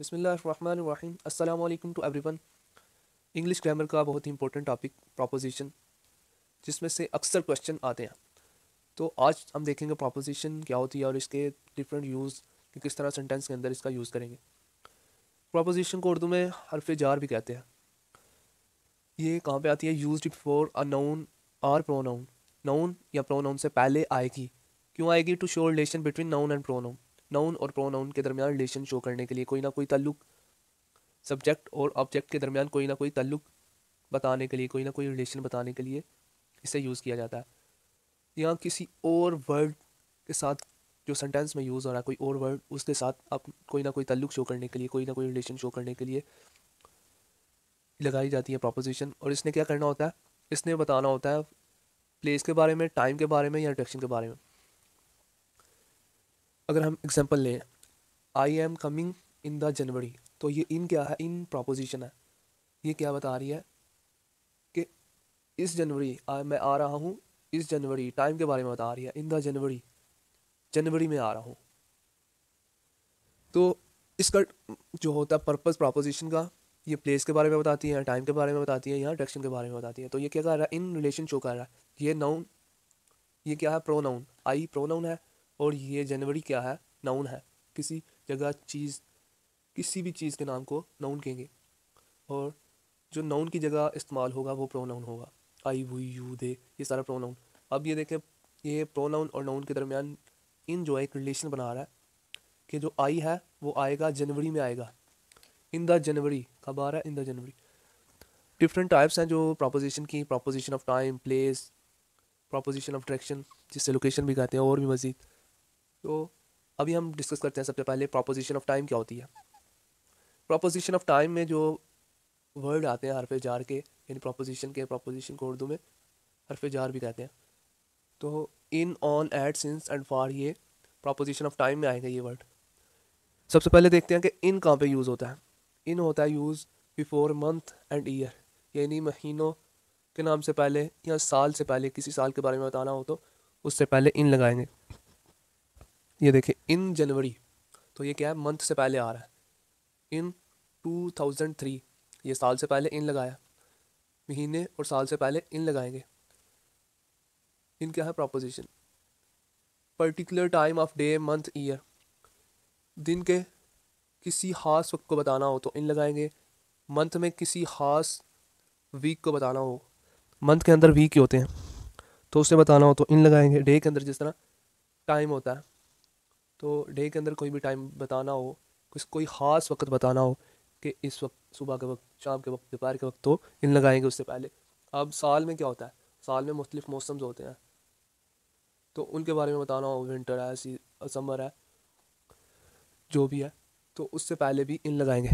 बसमीम अल्लाम to everyone English grammar का बहुत ही इंपॉर्टेंट टॉपिक प्रोपोजिशन जिसमें से अक्सर क्वेश्चन आते हैं तो आज हम देखेंगे प्रोपोजिशन क्या होती है और इसके डिफरेंट यूज़ कि किस तरह सेंटेंस के अंदर इसका यूज़ करेंगे प्रोपोजिशन को उर्दू में हरफ जार भी कहते हैं ये कहाँ पे आती है use before a noun or pronoun noun या प्रोनाउन से पहले आएगी क्यों आएगी to show relation between noun and pronoun noun और प्रोनाउन के दरमियान रिलेशन शो करने के लिए कोई ना कोई ताल्लुक सब्जेक्ट और ऑब्जेक्ट के दरमियान कोई ना कोई ताल्लुक बताने के लिए कोई ना कोई रिलेशन बताने के लिए इसे यूज़ किया जाता है या किसी और वर्ड के साथ जो सेंटेंस में यूज़ हो रहा है कोई और वर्ड उसके साथ आप कोई ना कोई ताल्लुक शो करने के लिए कोई ना कोई रिलेशन शो करने के लिए लगाई जाती है प्रोपोजिशन और इसने क्या करना होता है इसने बताना होता है प्लेस के बारे में टाइम के बारे में या डायरेक्शन के बारे में अगर हम एग्जाम्पल लें I am coming in the January तो ये इन क्या है इन प्रोपोजिशन है ये क्या बता रही है कि इस जनवरी मैं आ रहा हूँ इस जनवरी टाइम के बारे में बता रही है इन द जनवरी जनवरी में आ रहा हूँ तो इसका जो होता है पर्पज़ प्रपोजिशन का ये प्लेस के बारे में बताती है टाइम के बारे में बताती है या डायरेक्शन के बारे में बताती है तो ये क्या कर रहा है इन रिलेशन शो कर रहा है ये नाउन ये क्या है प्रोनाउन आई प्रोनाउन है और ये जनवरी क्या है नाउन है किसी जगह चीज़ किसी भी चीज़ के नाम को नाउन कहेंगे और जो नाउन की जगह इस्तेमाल होगा वो प्रोनाउन होगा आई वी यू दे ये सारा प्रोनाउन अब ये देखें ये प्रोनाउन और नाउन के दरमियान इन जो है एक रिलेशन बना रहा है कि जो आई है वो आएगा जनवरी में आएगा इन द जनवरी कब आ रहा है in the January different types हैं जो प्रोपोजिशन की proposition of time place proposition of direction जिससे लोकेशन भी कहते हैं और भी मज़ीद तो अभी हम डिस्कस करते हैं सबसे पहले प्रोपोजिशन ऑफ टाइम क्या होती है प्रोपोजिशन ऑफ टाइम में जो वर्ड आते हैं हरफ जार के यानी प्रोपोजिशन के प्रोपोजिशन को उर्दू में हरफ जार भी कहते हैं तो in on at since and for ये प्रोपोजिशन ऑफ टाइम में आएगा ये वर्ड सबसे पहले देखते हैं कि इन कहाँ पे यूज़ होता है इन होता है use before month and year यानी महीनों के नाम से पहले या साल से पहले किसी साल के बारे में बताना हो तो उससे पहले इन लगाएंगे ये देखें इन जनवरी तो ये क्या है मंथ से पहले आ रहा है इन 2003 ये साल से पहले इन लगाया महीने और साल से पहले इन लगाएंगे इन क्या है proposition particular time of day month year दिन के किसी खास वक्त को बताना हो तो इन लगाएंगे मंथ में किसी खास वीक को बताना हो मंथ के अंदर वीक ही होते हैं तो उसे बताना हो तो इन लगाएंगे डे के अंदर जिस तरह टाइम होता है तो डे के अंदर कोई भी टाइम बताना हो कुछ कोई ख़ास वक्त बताना हो कि इस वक्त सुबह के वक्त शाम के वक्त दोपहर के वक्त तो इन लगाएंगे उससे पहले अब साल में क्या होता है साल में मुख्तलिफ मौसम्स होते हैं तो उनके बारे में बताना हो विंटर है सी समर है जो भी है तो उससे पहले भी इन लगाएंगे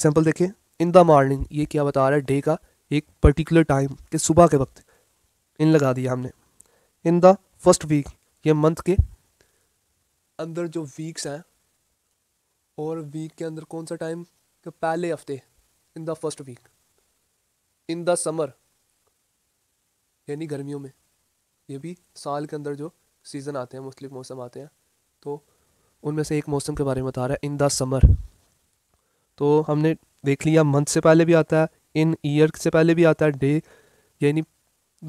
एग्जाम्पल देखिए इन द मॉर्निंग ये क्या बता रहा है डे का एक पर्टिकुलर टाइम कि सुबह के वक्त इन लगा दिया हमने इन द फर्स्ट वीक ये मंथ के अंदर जो वीक्स हैं और वीक के अंदर कौन सा टाइम के पहले हफ्ते in the first week in the summer यानी गर्मियों में ये भी साल के अंदर जो सीज़न आते हैं मुख्तलिफ मौसम आते हैं तो उनमें से एक मौसम के बारे में बता रहा है इन द समर तो हमने देख लिया मंथ से पहले भी आता है इन ईयर से पहले भी आता है डे यानी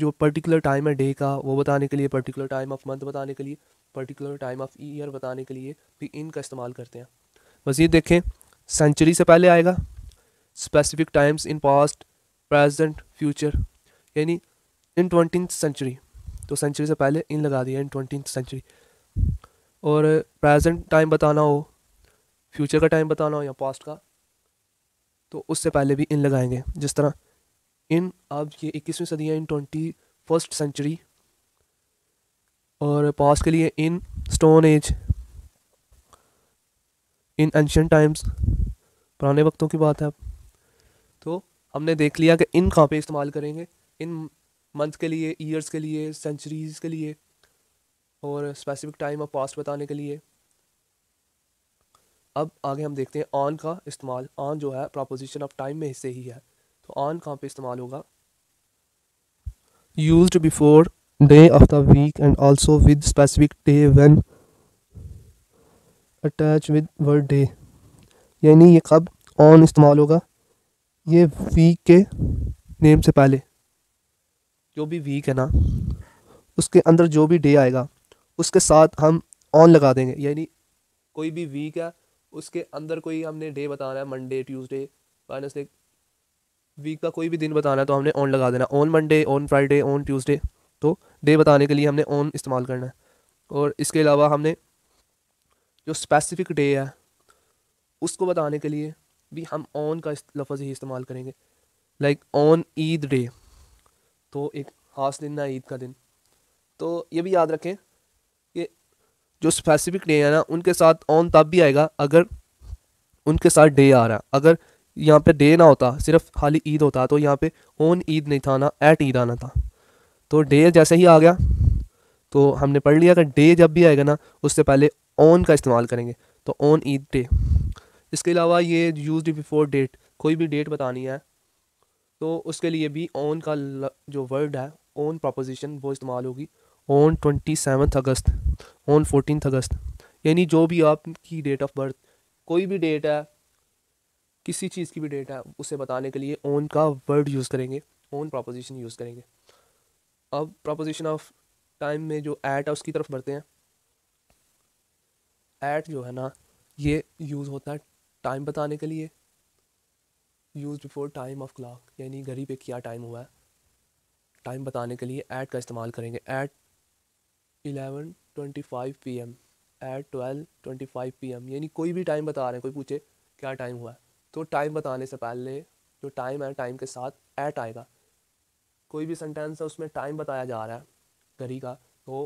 जो पर्टिकुलर टाइम है डे का वो बताने के लिए पर्टिकुलर टाइम ऑफ मंथ बताने के लिए पर्टिकुलर टाइम ऑफ ईयर बताने के लिए भी इन का इस्तेमाल करते हैं मज़ीद देखें सेंचुरी से पहले आएगा specific times in past present future यानी इन ट्वेंटी सेंचुरी तो सेंचुरी से पहले इन लगा दिया इन ट्वेंटी सेंचुरी और प्रेजेंट टाइम बताना हो फ्यूचर का टाइम बताना हो या पास्ट का तो उससे पहले भी इन लगाएंगे जिस तरह इन अब ये इक्कीसवीं सदी है इन ट्वेंटी फर्स्ट सेंचुरी और पास्ट के लिए in stone age in ancient times पुराने वक्तों की बात है अब तो हमने देख लिया कि इन कहाँ पे इस्तेमाल करेंगे इन मंथ के लिए ईयर्स के लिए सेंचुरीज के लिए और स्पेसिफिक टाइम ऑफ पास्ट बताने के लिए अब आगे हम देखते हैं ऑन का इस्तेमाल ऑन जो है प्रोपोजिशन ऑफ टाइम में हिस्से ही है तो ऑन कहाँ पे इस्तेमाल होगा use before day of the week and also with specific day when attach with word day यानी ये कब ऑन इस्तेमाल होगा ये वीक के नेम से पहले जो भी वीक है ना उसके अंदर जो भी डे आएगा उसके साथ हम ऑन लगा देंगे यानी कोई भी वीक है उसके अंदर कोई हमने डे बताना है मंडे ट्यूसडे वेनसडे वीक का कोई भी दिन बताना है तो हमने ऑन लगा देना on Monday on Friday on Tuesday तो डे बताने के लिए हमने ऑन इस्तेमाल करना है और इसके अलावा हमने जो स्पेसिफिक डे है उसको बताने के लिए भी हम ऑन का लफज ही इस्तेमाल करेंगे लाइक ऑन ईद डे तो एक खास दिन ना ईद का दिन तो ये भी याद रखें कि जो स्पेसिफिक डे है ना उनके साथ ऑन तब भी आएगा अगर उनके साथ डे आ रहा है अगर यहाँ पे डे ना होता सिर्फ खाली ईद होता तो यहाँ पे ऑन ईद नहीं था ना एट ईद आना था तो डे जैसे ही आ गया तो हमने पढ़ लिया कि डे जब भी आएगा ना उससे पहले ऑन का इस्तेमाल करेंगे तो ऑन ईद डे इसके अलावा ये यूज बिफोर डेट कोई भी डेट बतानी है तो उसके लिए भी ऑन का जो वर्ड है ऑन प्रपोजिशन वो इस्तेमाल होगी on twenty seven August on fourteen August यानी जो भी आपकी डेट ऑफ बर्थ कोई भी डेट है किसी चीज़ की भी डेट है उसे बताने के लिए ऑन का वर्ड यूज़ करेंगे ऑन प्रपोजिशन यूज़ करेंगे अब प्रपोजिशन ऑफ टाइम में जो ऐट है उसकी तरफ बढ़ते हैं ऐट जो है ना ये यूज़ होता है टाइम बताने के लिए use before time of clock यानी घड़ी पे क्या टाइम हुआ है टाइम बताने के लिए ऐट का इस्तेमाल करेंगे at eleven twenty five P M at twelve twenty five P M यानी कोई भी टाइम बता रहे हैं कोई पूछे क्या टाइम हुआ है तो टाइम बताने से पहले जो टाइम है टाइम के साथ ऐट आएगा कोई भी सेंटेंस है उसमें टाइम बताया जा रहा है घड़ी का तो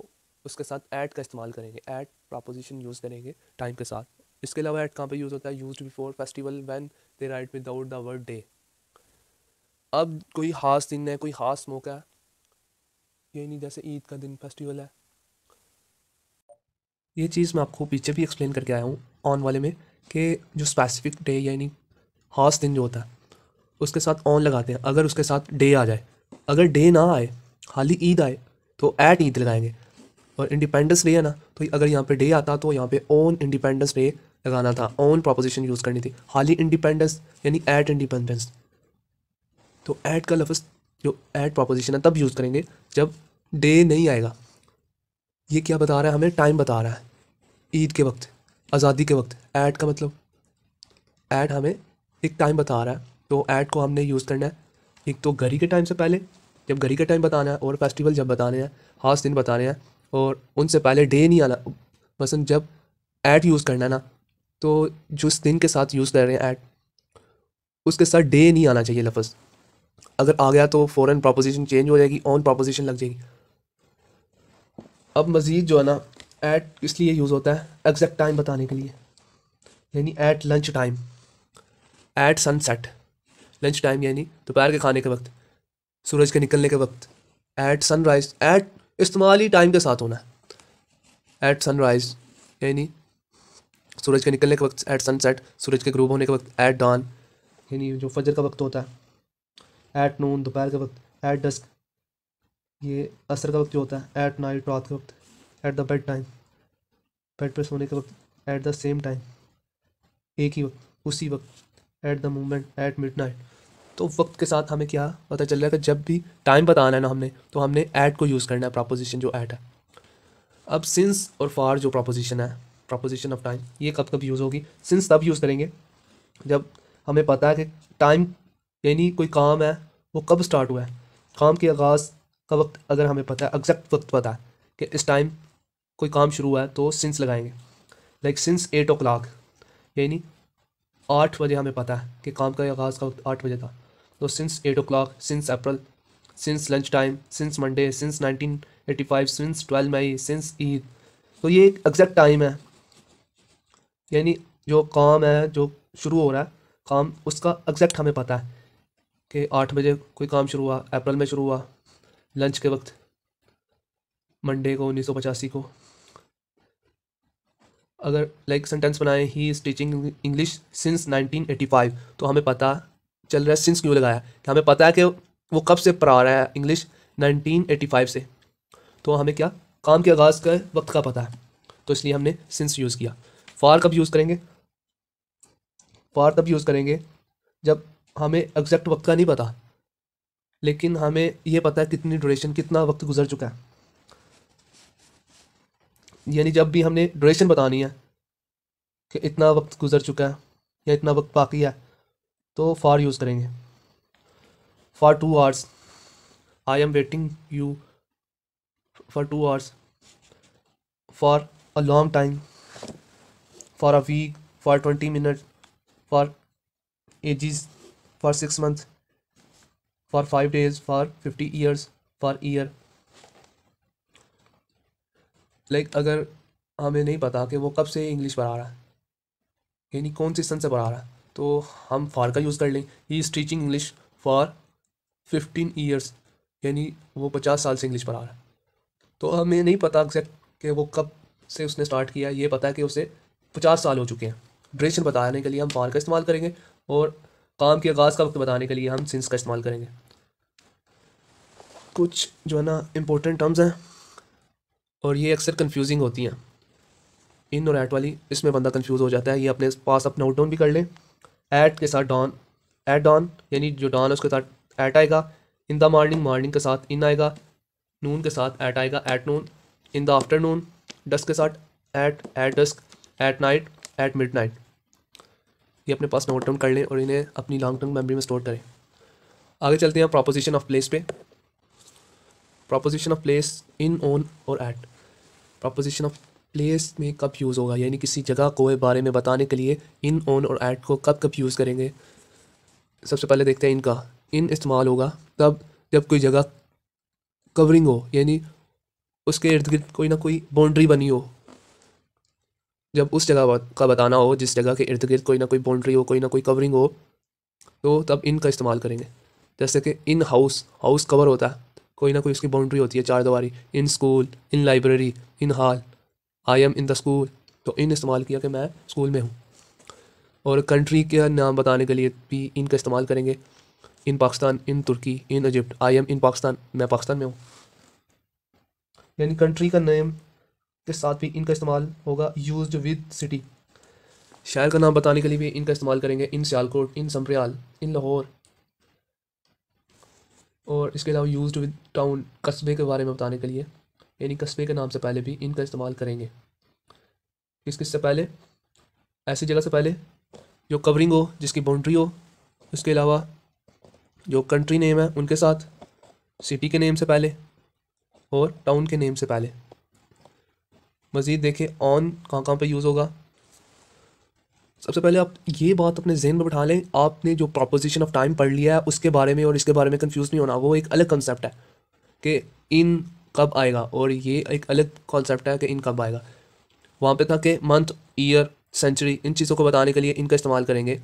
उसके साथ ऐड का इस्तेमाल करेंगे ऐड प्रापोजिशन यूज़ करेंगे टाइम के साथ इसके अलावा ऐड कहाँ पे यूज़ होता है use before festival when they write out the word day अब कोई ख़ास दिन है कोई ख़ास मौका है ये नहीं जैसे ईद का दिन फेस्टिवल है ये चीज़ मैं आपको पीछे भी एक्सप्लेन करके आया हूँ ऑन वाले में कि जो स्पेसिफिक डे यानी ख़ास दिन जो होता है उसके साथ ऑन लगाते हैं अगर उसके साथ डे आ जाए अगर डे ना आए खाली ईद आए तो ऐट ईद लगाएंगे और इंडिपेंडेंस डे है ना तो अगर यहाँ पे डे आता तो यहाँ पे ओन इंडिपेंडेंस डे लगाना था ओन प्रोपोजिशन यूज़ करनी थी खाली इंडिपेंडेंस यानी ऐट इंडिपेंडेंस तो ऐट का लफ्ज़ जो ऐट प्रोपोजिशन है तब यूज़ करेंगे जब डे नहीं आएगा ये क्या बता रहा है हमें टाइम बता रहा है ईद के वक्त आज़ादी के वक्त ऐट का मतलब ऐट हमें एक टाइम बता रहा है तो ऐट को हमने यूज़ करना है एक तो घड़ी के टाइम से पहले जब घड़ी का टाइम बताना है और फेस्टिवल जब बताने हैं खास दिन बताने हैं और उनसे पहले डे नहीं आना मसन जब ऐड यूज़ करना है ना तो जिस दिन के साथ यूज़ कर रहे हैं ऐड उसके साथ डे नहीं आना चाहिए लफ्ज़ अगर आ गया तो फ़ौरन प्रोपोजिशन चेंज हो जाएगी ऑन प्रोपोजिशन लग जाएगी अब मज़ीद जो है ना ऐट किस लिए यूज़ होता है एग्जैक्ट टाइम बताने के लिए यानी at lunch time at sunset lunch time यानी दोपहर के खाने के वक्त सूरज के निकलने के वक्त एट सनराइज एट इस्तेमाली टाइम के साथ होना है एट सनराइज यानी सूरज के निकलने के वक्त एट सनसेट सूरज के ग्रूब होने के वक्त एट डॉन यानी जो फजर का वक्त होता है एट नून दोपहर के वक्त एट डस्क ये असर का वक्त जो होता है एट नाइट रात के वक्त at the bed time bed पर सोने के वक्त एट द सेम टाइम एक ही वक्त उसी वक्त at the moment at midnight तो वक्त के साथ हमें क्या पता चल रहा है कि जब भी टाइम बताना है ना हमने तो हमने ऐड को यूज़ करना है प्रापोजिशन जो ऐड है अब सिंस और फार जो प्रापोज़िशन है प्रापोजिशन ऑफ टाइम ये कब कब यूज़ होगी सिंस तब यूज़ करेंगे जब हमें पता है कि टाइम यानी कोई काम है वो कब स्टार्ट हुआ है काम के आगाज़ का वक्त अगर हमें पता है एग्जैक्ट वक्त पता है कि इस टाइम कोई काम शुरू हुआ है तो सिंस लगाएंगे like since eight o'clock यानी आठ बजे हमें पता है कि काम का आगाज़ का वक्त आठ बजे था तो since eight o'clock since April since lunch time since Monday since nineteen eighty five since twelve May since Eid तो ये एक एग्जैक्ट टाइम है यानी जो काम है जो शुरू हो रहा है काम उसका एग्जैक्ट हमें पता है कि आठ बजे कोई काम शुरू हुआ अप्रैल में शुरू हुआ लंच के वक्त मंडे को उन्नीस सौ पचासी को अगर लाइक सेंटेंस बनाएं he is teaching English since 1985 तो हमें पता चल रहा है सिंस क्यों लगाया कि तो हमें पता है कि वो कब से पढ़ा रहा है इंग्लिश 1985 से तो हमें क्या काम के आगाज़ का वक्त का पता है तो इसलिए हमने सिंस यूज़ किया फार कब यूज़ करेंगे फार तब यूज़ करेंगे जब हमें एग्जैक्ट वक्त का नहीं पता लेकिन हमें यह पता है कितनी ड्यूरेशन कितना वक्त गुजर चुका है यानी जब भी हमने ड्यूरेशन बतानी है कि इतना वक्त गुजर चुका है या इतना वक्त बाकी है तो फ़ार यूज़ करेंगे for two hours I am waiting you for two hours for a long time for a week for twenty minute for ages for six month for five days for fifty years for year like अगर हमें नहीं पता कि वो कब से English पढ़ा रहा है यानी कौन सी सन से पढ़ा रहा है तो हम फार का यूज़ कर लें he is teaching English for fifteen years यानी वो पचास साल से इंग्लिश पढ़ा रहा है तो हमें नहीं पता एग्जैक्ट कि वो कब से उसने स्टार्ट किया ये पता है कि उसे पचास साल हो चुके हैं ड्रेशन बताने के लिए हम फार का इस्तेमाल करेंगे और काम के आगाज़ का वक्त बताने के लिए हम सिंस का इस्तेमाल करेंगे कुछ जो है ना इम्पोर्टेंट टर्म्स हैं और ये अक्सर कन्फ्यूजिंग होती हैं इन और एट वाली इसमें बंदा कन्फ्यूज़ हो जाता है ये अपने पास अप नोट डाउन भी कर लें ऐट के साथ डॉन एट डॉन यानी जो डॉन है उसके साथ ऐट आएगा इन द मॉर्निंग मॉर्निंग के साथ इन आएगा नून के साथ ऐट आएगा at noon in the afternoon dusk के साथ at at dusk at night at midnight ये अपने पास नोट डाउन कर लें और इन्हें अपनी लॉन्ग टर्म मेमोरी में स्टोर करें आगे चलते हैं प्रोपोजिशन ऑफ प्लेस पे proposition of place in on और एट प्रोपोजिशन ऑफ प्लेस में कब यूज़ होगा यानी किसी जगह को बारे में बताने के लिए इन ऑन और ऐड को कब कब यूज़ करेंगे सबसे पहले देखते हैं इनका इन इस्तेमाल होगा तब जब कोई जगह कवरिंग हो यानी उसके इर्द गिर्द कोई ना कोई बाउंड्री बनी हो जब उस जगह का बताना हो जिस जगह के इर्द गिर्द कोई ना कोई बाउंड्री हो कोई ना कोई कवरिंग हो तो तब इन का इस्तेमाल करेंगे जैसे कि इन हाउस हाउस कवर होता है कोई ना कोई उसकी बाउंड्री होती है चार दीवारी in school in library in hall I am in the school तो इन इस्तेमाल किया कि मैं स्कूल में हूँ और कंट्री का नाम बताने के लिए भी इनका इस्तेमाल करेंगे in Pakistan in Turkey in Egypt I am in Pakistan मैं पाकिस्तान में हूँ यानी कंट्री का नेम के साथ भी इनका इस्तेमाल होगा यूज विद सिटी शहर का नाम बताने के लिए भी इनका इस्तेमाल करेंगे इन सियालकोट इन समरियाल इन लाहौर और इसके अलावा यूज विद टाउन कस्बे के बारे में बताने के लिए यानी कस्बे के नाम से पहले भी इनका इस्तेमाल करेंगे किस किस से पहले ऐसी जगह से पहले जो कवरिंग हो जिसकी बाउंड्री हो उसके अलावा जो कंट्री नेम है उनके साथ सिटी के नेम से पहले और टाउन के नेम से पहले मज़ीद देखें ऑन कहाँ कहाँ पर यूज़ होगा सबसे पहले आप ये बात अपने जहन में बैठा लें आपने जो प्रोपोजिशन ऑफ टाइम पढ़ लिया है उसके बारे में और इसके बारे में कंफ्यूज नहीं होना वो एक अलग कंसेप्ट है कि इन कब आएगा और ये एक अलग कॉन्सेप्ट है कि इन कब आएगा वहाँ पे था कि मंथ ईयर सेंचुरी इन चीज़ों को बताने के लिए इनका इस्तेमाल करेंगे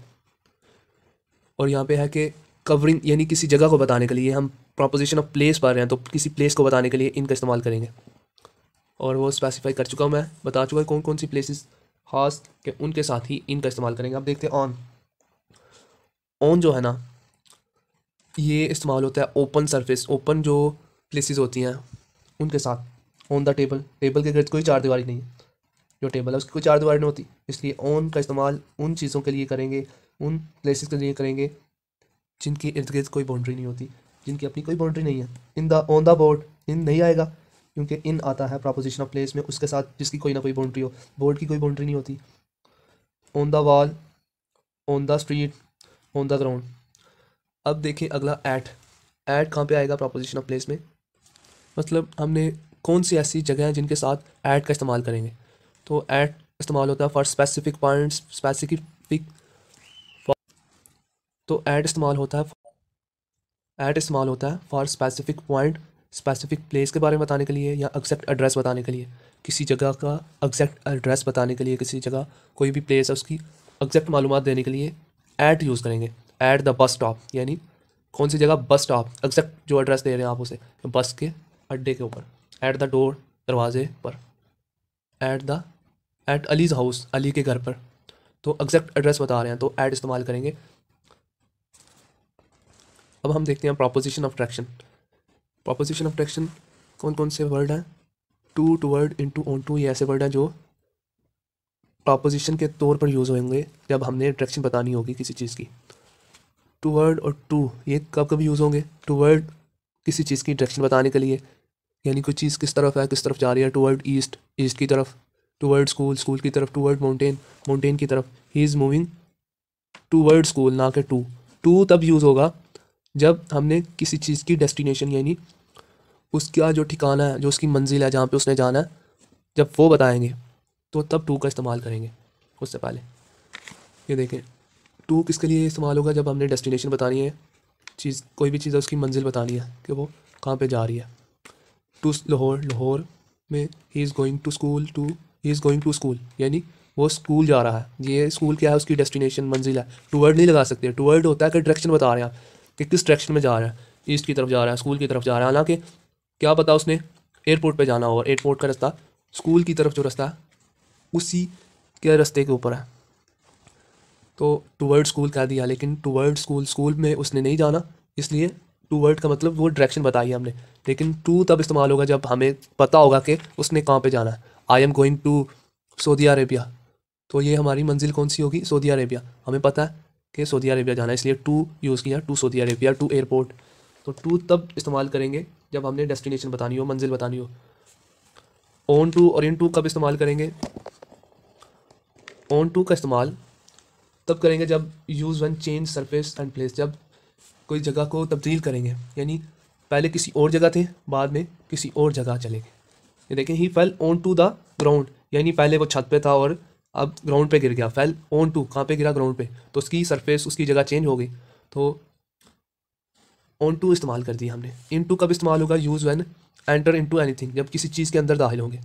और यहाँ पे है कि कवरिंग यानी किसी जगह को बताने के लिए हम प्रोपोजिशन ऑफ प्लेस पा रहे हैं तो किसी प्लेस को बताने के लिए इनका इस्तेमाल करेंगे और वो स्पेसिफाई कर चुका हूँ मैं बता चुका कौन कौन सी प्लेसेस खास के उनके साथ ही इनका इस्तेमाल करेंगे आप देखते हैं ऑन ऑन जो है ना ये इस्तेमाल होता है ओपन सरफेस ओपन जो प्लेसेस होती हैं उनके साथ ऑन द टेबल टेबल के गर्द कोई चार दीवारी नहीं है जो टेबल है उसकी कोई चार दीवारी नहीं होती इसलिए ऑन का इस्तेमाल उन चीज़ों के लिए करेंगे उन प्लेसेस के लिए करेंगे जिनकी इर्द गिर्द कोई बाउंड्री नहीं होती जिनकी अपनी कोई बाउंड्री नहीं है in the on the board in नहीं आएगा क्योंकि इन आता है प्रपोजिशन ऑफ प्लेस में उसके साथ जिसकी कोई ना कोई बाउंड्री हो बोर्ड की कोई बाउंड्री नहीं होती on the wall on the street on the ground अब देखिए अगला ऐट ऐट कहाँ पे आएगा प्रपोजिशन ऑफ प्लेस में मतलब हमने कौन सी ऐसी जगह हैं जिनके साथ ऐड का इस्तेमाल करेंगे तो ऐड इस्तेमाल होता है फॉर स्पेसिफिक पॉइंट्स स्पेसिफिक तो ऐड इस्तेमाल होता है ऐड इस्तेमाल होता है for specific point specific place के बारे में बताने के लिए या एग्जैक्ट एड्रेस बताने के लिए किसी जगह का एग्जैक्ट एड्रेस बताने के लिए किसी जगह कोई भी प्लेस है उसकी एग्जैक्ट मालूम देने के लिए ऐड यूज़ करेंगे ऐट द बस स्टॉप यानी कौन सी जगह बस स्टॉप एग्जैक्ट जो एड्रेस दे रहे हैं आप उसे बस के अड्डे के ऊपर एट द डोर दरवाजे पर at the at Ali's house Ali के घर पर तो एग्जैक्ट एड्रेस बता रहे हैं तो ऐड इस्तेमाल करेंगे अब हम देखते हैं proposition of direction proposition of direction कौन कौन से वर्ड हैं to to word into onto ये ऐसे वर्ड हैं जो प्रोपोजिशन के तौर पर यूज़ होंगे जब हमने ट्रैक्शन बतानी होगी किसी चीज़ की टू वर्ड और टू ये कब कब यूज़ होंगे टू वर्ड किसी चीज़ की ट्रैक्शन बताने के लिए यानी कोई चीज़ किस तरफ है किस तरफ जा रही है टूवर्ड ईस्ट ईस्ट की तरफ टूवर्ड स्कूल स्कूल की तरफ टूवर्ड माउंटेन माउंटेन की तरफ he is moving toward school ना के टू टू तब यूज़ होगा जब हमने किसी चीज़ की डेस्टिनेशन यानी उसका जो ठिकाना है जो उसकी मंजिल है जहाँ पे उसने जाना है जब वो बताएंगे तो तब टू का इस्तेमाल करेंगे उससे पहले ये देखें टू किसके लिए इस्तेमाल होगा जब हमने डेस्टिनेशन बतानी है चीज़ कोई भी चीज़ है उसकी मंजिल बतानी है कि वो कहाँ पे जा रही है टू लाहौर लाहौर में he is going to school to he is going to school यानी वो स्कूल जा रहा है ये स्कूल क्या है उसकी डेस्टिनेशन मंजिल है टूवर्ड नहीं लगा सकते टूवर्ड होता है कि डायरेक्शन बता रहे हैं कि किस डायरेक्शन में जा रहा है ईस्ट की तरफ जा रहा है स्कूल की तरफ जा रहा है हालांकि क्या पता उसने एयरपोर्ट पर जाना हो एयरपोर्ट का रास्ता स्कूल की तरफ जो रास्ता है उसी के रास्ते के ऊपर है तो टूवर्ड स्कूल कह दिया लेकिन टूवर्ड स्कूल स्कूल में उसने नहीं जाना इसलिए टू वर्ड का मतलब वो डायरेक्शन बताई हमने लेकिन टू तब इस्तेमाल होगा जब हमें पता होगा कि उसने कहाँ पे जाना है I am going to Saudi Arabia तो ये हमारी मंजिल कौन सी होगी सऊदी अरेबिया हमें पता है कि सऊदी अरेबिया जाना है इसलिए टू यूज़ किया to Saudi Arabia to airport तो टू तब इस्तेमाल करेंगे जब हमने डेस्टिनेशन बतानी हो मंजिल बतानी हो ऑन टू और इन टू कब इस्तेमाल करेंगे ऑन टू का इस्तेमाल तब करेंगे जब use one change surface and place जब कोई जगह को तब्दील करेंगे यानी पहले किसी और जगह थे बाद में किसी और जगह चले गए ये देखें ही fell on to the ground यानी पहले वो छत पे था और अब ग्राउंड पे गिर गया फेल ऑन टू कहाँ पे गिरा ग्राउंड पे तो उसकी सरफेस उसकी जगह चेंज हो गई तो ऑन टू इस्तेमाल कर दिया हमने इन टू कब इस्तेमाल होगा use when enter into thing जब किसी चीज़ के अंदर दाखिल होंगे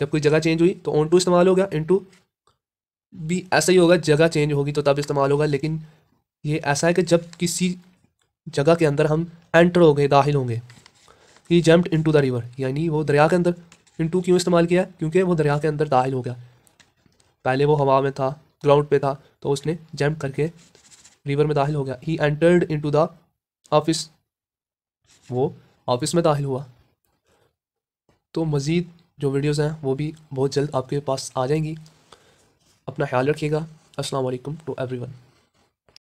जब कोई जगह चेंज हुई तो ऑन टू इस्तेमाल होगा इन टू भी ऐसा ही होगा जगह चेंज होगी तो तब इस्तेमाल होगा लेकिन ये ऐसा है कि जब किसी जगह के अंदर हम एंटर हो गए दाखिल होंगे ही जम्प्ड इनटू द रिवर यानी वो दरिया के अंदर इनटू क्यों इस्तेमाल किया क्योंकि वो दरिया के अंदर दाखिल हो गया पहले वो हवा में था ग्राउंड पे था तो उसने जम्प करके रिवर में दाखिल हो गया ही एंटर्ड इनटू द ऑफिस वो ऑफिस में दाखिल हुआ तो मज़ीद जो वीडियोस हैं वो भी बहुत जल्द आपके पास आ जाएंगी अपना ख्याल रखिएगा अस्सलाम वालेकुम टू एवरीवन